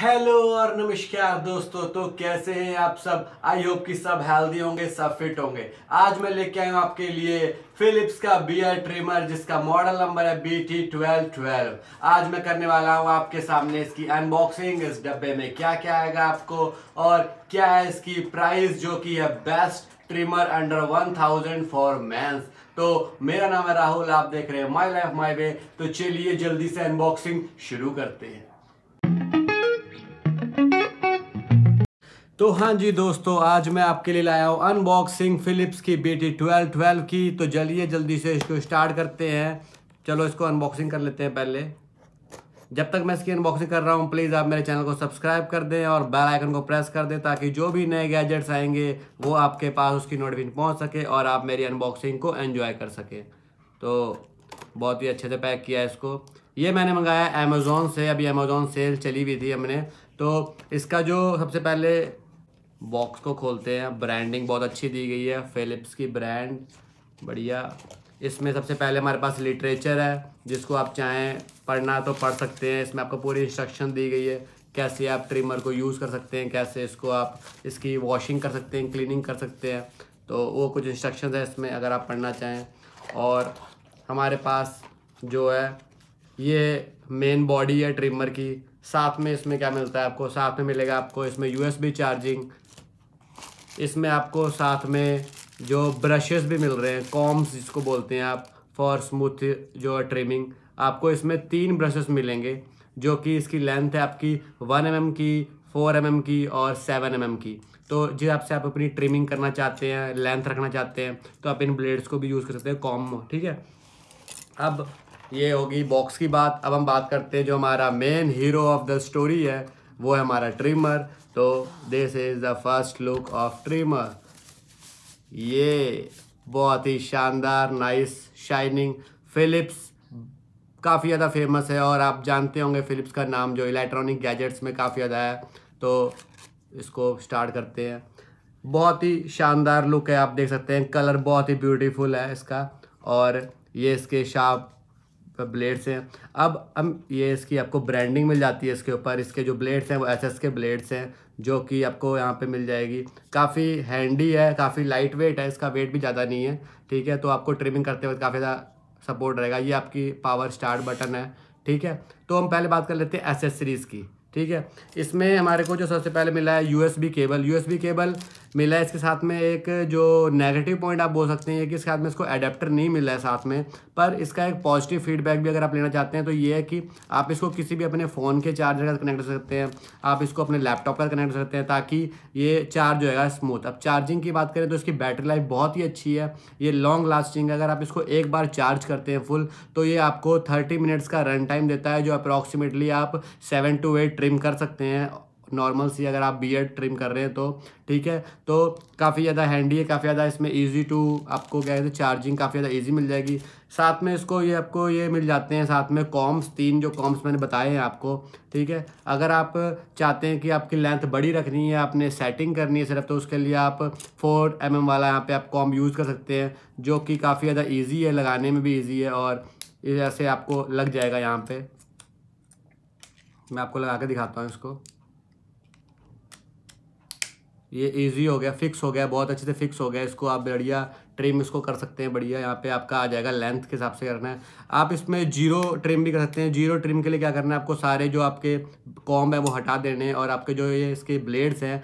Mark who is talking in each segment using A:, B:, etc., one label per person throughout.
A: hello और नमस्कार दोस्तों तो कैसे हैं आप सब आई होप कि सब हेल्दी होंगे सब फिट होंगे आज मैं लेके आया हूँ आपके लिए फिलिप्स का बियर ट्रिमर जिसका मॉडल नंबर है बी टी ट्वेल्व ट्वेल्व आज मैं करने वाला हूँ आपके सामने इसकी अनबॉक्सिंग इस डब्बे में क्या क्या आएगा आपको और क्या है इसकी प्राइस जो कि है best trimmer under one thousand for men's तो मेरा नाम है राहुल आप देख रहे हैं माई लाइफ माई वे तो चलिए जल्दी से अनबॉक्सिंग शुरू करते हैं तो हाँ जी दोस्तों आज मैं आपके लिए लाया हूँ अनबॉक्सिंग फिलिप्स की बेटी ट्वेल्व ट्वेल्व की तो चलिए जल्दी से इसको स्टार्ट करते हैं चलो इसको अनबॉक्सिंग कर लेते हैं पहले जब तक मैं इसकी अनबॉक्सिंग कर रहा हूँ प्लीज़ आप मेरे चैनल को सब्सक्राइब कर दें और बेल आइकन को प्रेस कर दें ताकि जो भी नए गैजेट्स आएंगे वो आपके पास उसकी नोटिफिकेशन पहुँच सके और आप मेरी अनबॉक्सिंग को एन्जॉय कर सकें तो बहुत ही अच्छे से पैक किया है इसको ये मैंने मंगाया अमेज़ोन से अभी अमेज़ोन सेल चली हुई थी हमने तो इसका जो सबसे पहले बॉक्स को खोलते हैं ब्रांडिंग बहुत अच्छी दी गई है फिलिप्स की ब्रांड बढ़िया इसमें सबसे पहले हमारे पास लिटरेचर है जिसको आप चाहें पढ़ना तो पढ़ सकते हैं इसमें आपको पूरी इंस्ट्रक्शन दी गई है कैसे आप ट्रिमर को यूज़ कर सकते हैं कैसे इसको आप इसकी वॉशिंग कर सकते हैं क्लीनिंग कर सकते हैं तो वो कुछ इंस्ट्रक्शन है इसमें अगर आप पढ़ना चाहें और हमारे पास जो है ये मेन बॉडी है ट्रिमर की साथ में इसमें क्या मिलता है आपको साथ में मिलेगा आपको इसमें यूएसबी चार्जिंग इसमें आपको साथ में जो ब्रशेस भी मिल रहे हैं कॉम्स जिसको बोलते हैं आप फॉर स्मूथ जो ट्रिमिंग आपको इसमें तीन ब्रशेस मिलेंगे जो कि इसकी लेंथ है आपकी वन एम mm की फोर एम mm की और सेवन एम mm की तो जिस आपसे आप अपनी ट्रिमिंग करना चाहते हैं लेंथ रखना चाहते हैं तो आप इन ब्लेड्स को भी यूज़ कर सकते हैं कॉम ठीक है अब ये होगी बॉक्स की बात अब हम बात करते हैं जो हमारा main hero of the story है वो है हमारा ट्रिमर तो this is the first look of trimmer ये बहुत ही शानदार नाइस शाइनिंग फिलिप्स काफ़ी ज़्यादा फेमस है और आप जानते होंगे फिलिप्स का नाम जो इलेक्ट्रॉनिक गैजेट्स में काफ़ी ज़्यादा है तो इसको स्टार्ट करते हैं बहुत ही शानदार लुक है आप देख सकते हैं कलर बहुत ही ब्यूटीफुल है इसका और ये इसके शार्प ब्लेड्स हैं अब हम ये इसकी आपको ब्रांडिंग मिल जाती है इसके ऊपर इसके जो ब्लेड्स हैं वो एसएस के ब्लेड्स हैं जो कि आपको यहाँ पे मिल जाएगी काफ़ी हैंडी है काफ़ी लाइट वेट है इसका वेट भी ज़्यादा नहीं है ठीक है तो आपको ट्रिमिंग करते वक्त काफ़ी ज़्यादा सपोर्ट रहेगा ये आपकी पावर स्टार्ट बटन है ठीक है तो हम पहले बात कर लेते हैं एसेसरीज़ की ठीक है इसमें हमारे को जो सबसे पहले मिला है यू केबल यू केबल मिला है इसके साथ में एक जो नेगेटिव पॉइंट आप बोल सकते हैं कि इसके साथ में इसको अडेप्टर नहीं मिला है साथ में पर इसका एक पॉजिटिव फीडबैक भी अगर आप लेना चाहते हैं तो ये है कि आप इसको किसी भी अपने फ़ोन के चार्जर का कनेक्ट कर सकते हैं आप इसको अपने लैपटॉप का कनेक्ट कर सकते हैं ताकि ये चार्ज होएगा स्मूथ अब चार्जिंग की बात करें तो इसकी बैटरी लाइफ बहुत ही अच्छी है ये लॉन्ग लास्टिंग है अगर आप इसको एक बार चार्ज करते हैं फुल तो ये आपको थर्टी मिनट्स का रन टाइम देता है जो अप्रॉक्सीमेटली आप सेवन टू एट ट्रिम कर सकते हैं नॉर्मल सी अगर आप बियड ट्रिम कर रहे हैं तो ठीक है तो काफ़ी ज़्यादा हैंडी है काफ़ी ज़्यादा इसमें ईजी टू आपको क्या कहते हैं चार्जिंग काफ़ी ज़्यादा ईजी मिल जाएगी साथ में इसको ये आपको ये मिल जाते हैं साथ में कॉम्स तीन जो कॉम्स मैंने बताए हैं आपको ठीक है अगर आप चाहते हैं कि आपकी लेंथ बड़ी रखनी है आपने सेटिंग करनी है सिर्फ तो उसके लिए आप फोर एम mm वाला यहाँ पर आप कॉम यूज़ कर सकते हैं जो कि काफ़ी ज़्यादा ईजी है लगाने में भी ईजी है और ऐसे आपको लग जाएगा यहाँ पर मैं आपको लगा के दिखाता हूँ इसको ये इजी हो गया फिक्स हो गया बहुत अच्छे से फिक्स हो गया इसको आप बढ़िया ट्रिम इसको कर सकते हैं बढ़िया यहाँ पे आपका आ जाएगा लेंथ के हिसाब से करना है आप इसमें जीरो ट्रिम भी कर सकते हैं जीरो ट्रिम के लिए क्या करना है आपको सारे जो आपके कॉम्ब है वो हटा देने और आपके जो ये इसके ब्लेड्स हैं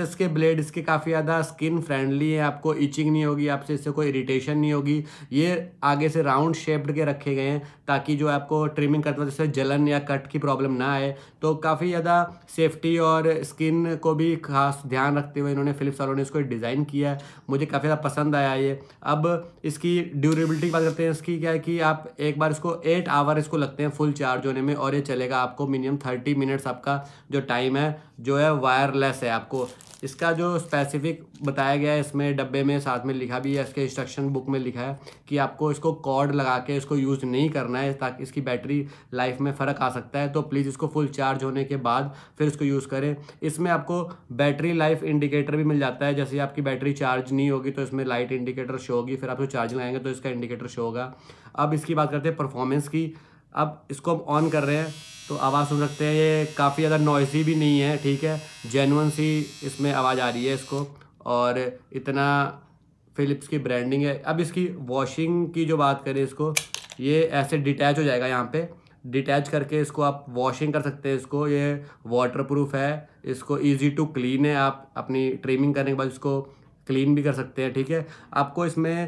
A: एस के ब्लेड इसके काफ़ी ज़्यादा स्किन फ्रेंडली है आपको इचिंग नहीं होगी आपसे इससे कोई इरीटेशन नहीं होगी ये आगे से राउंड शेप्ड के रखे गए हैं ताकि जो आपको ट्रिमिंग करते जैसे जलन या कट की प्रॉब्लम ना आए तो काफ़ी ज़्यादा सेफ्टी और स्किन को भी खास ध्यान रखते हुए इन्होंने फिलिप्स वालों ने इसको डिज़ाइन किया है मुझे काफ़ी ज़्यादा पसंद आया ये चाहिए अब इसकी ड्यूरेबिलिटी की बात करते हैं इसकी क्या है कि आप एक बार इसको एट आवर इसको लगते हैं फुल चार्ज होने में और ये चलेगा आपको मिनिमम थर्टी मिनट्स आपका जो टाइम है जो है वायरलेस है आपको इसका जो स्पेसिफिक बताया गया है इसमें डब्बे में साथ में लिखा भी है इसके इंस्ट्रक्शन बुक में लिखा है कि आपको इसको कॉर्ड लगा के इसको यूज़ नहीं करना है ताकि इसकी बैटरी लाइफ में फ़र्क आ सकता है तो प्लीज़ इसको फुल चार्ज होने के बाद फिर इसको यूज़ करें इसमें आपको बैटरी लाइफ इंडिकेटर भी मिल जाता है जैसे आपकी बैटरी चार्ज नहीं होगी तो इसमें लाइट इंडिकेटर इंडिकेटर शो होगी फिर आप जो चार्ज लगाएंगे तो इसका इंडिकेटर शो होगा अब इसकी बात करते हैं परफॉर्मेंस की अब इसको हम ऑन कर रहे हैं तो आवाज़ सुन सकते हैं ये काफ़ी ज़्यादा नॉइजी भी नहीं है ठीक है जेनवन सी इसमें आवाज़ आ रही है इसको और इतना फिलिप्स की ब्रांडिंग है अब इसकी वॉशिंग की जो बात करें इसको ये ऐसे डिटैच हो जाएगा यहाँ पे डिटैच करके इसको आप वॉशिंग कर सकते हैं इसको ये वाटर प्रूफ है इसको इजी टू क्लीन है आप अपनी ट्रिमिंग करने के बाद इसको क्लीन भी कर सकते हैं ठीक है आपको इसमें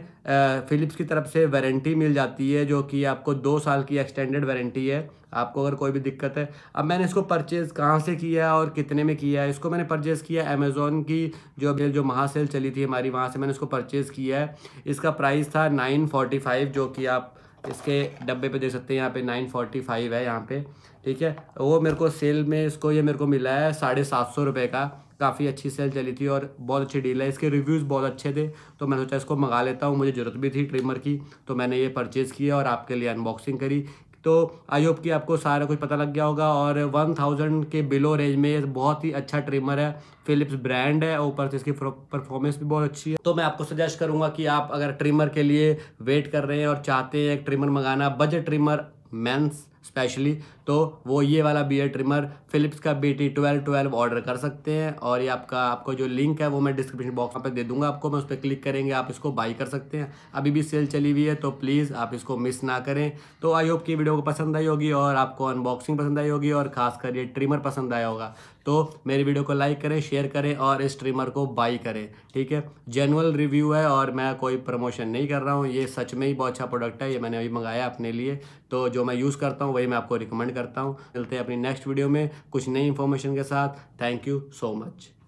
A: फ़िलिप्स की तरफ से वारंटी मिल जाती है जो कि आपको दो साल की एक्सटेंडेड वारंटी है आपको अगर कोई भी दिक्कत है अब मैंने इसको परचेज़ कहाँ से किया और कितने में किया है इसको मैंने परचेज़ किया अमेज़ोन की जो अभी जो महासेल चली थी हमारी वहाँ से मैंने इसको परचेज़ किया है इसका प्राइस था नाइन फोर्टी फाइव जो कि आप इसके डब्बे पे देख सकते हैं यहाँ पे नाइन फोर्टी फाइव है यहाँ पे ठीक है वो मेरे को सेल में इसको ये मेरे को मिला है साढ़े सात सौ रुपये का काफ़ी अच्छी सेल चली थी और बहुत अच्छी डील है इसके रिव्यूज़ बहुत अच्छे थे तो मैंने सोचा इसको मंगा लेता हूँ मुझे ज़रूरत भी थी ट्रिमर की तो मैंने ये परचेज़ किया और आपके लिए अनबॉक्सिंग करी तो आई होप कि आपको सारा कुछ पता लग गया होगा और वन थाउजेंड के बिलो रेंज में ये बहुत ही अच्छा ट्रिमर है फिलिप्स ब्रांड है ऊपर से इसकी परफॉर्मेंस भी बहुत अच्छी है तो मैं आपको सजेस्ट करूँगा कि आप अगर ट्रिमर के लिए वेट कर रहे हैं और चाहते हैं एक ट्रिमर मंगाना बजट ट्रिमर मेंस स्पेशली तो वो ये वाला बियर ट्रिमर फिलिप्स का B T twelve twelve order कर सकते हैं और ये आपका आपको जो लिंक है वो मैं डिस्क्रिप्शन बॉक्स में दे दूंगा आपको मैं उस पर क्लिक करेंगे आप इसको बाई कर सकते हैं अभी भी सेल चली हुई है तो प्लीज़ आप इसको मिस ना करें तो आई होप की वीडियो को पसंद आई होगी और आपको अनबॉक्सिंग पसंद आई होगी और खासकर ये ट्रिमर पसंद आया होगा तो मेरी वीडियो को लाइक करें शेयर करें और इस ट्रिमर को बाई करें ठीक है जेनुअल रिव्यू है और मैं कोई प्रमोशन नहीं कर रहा हूँ ये सच में ही बहुत अच्छा प्रोडक्ट है ये मैंने अभी मंगाया अपने लिए तो जो मैं यूज़ करता हूँ हूँ वही मैं आपको रिकमेंड करता हूँ मिलते हैं अपनी नेक्स्ट वीडियो में कुछ नई इन्फॉर्मेशन के साथ थैंक यू सो मच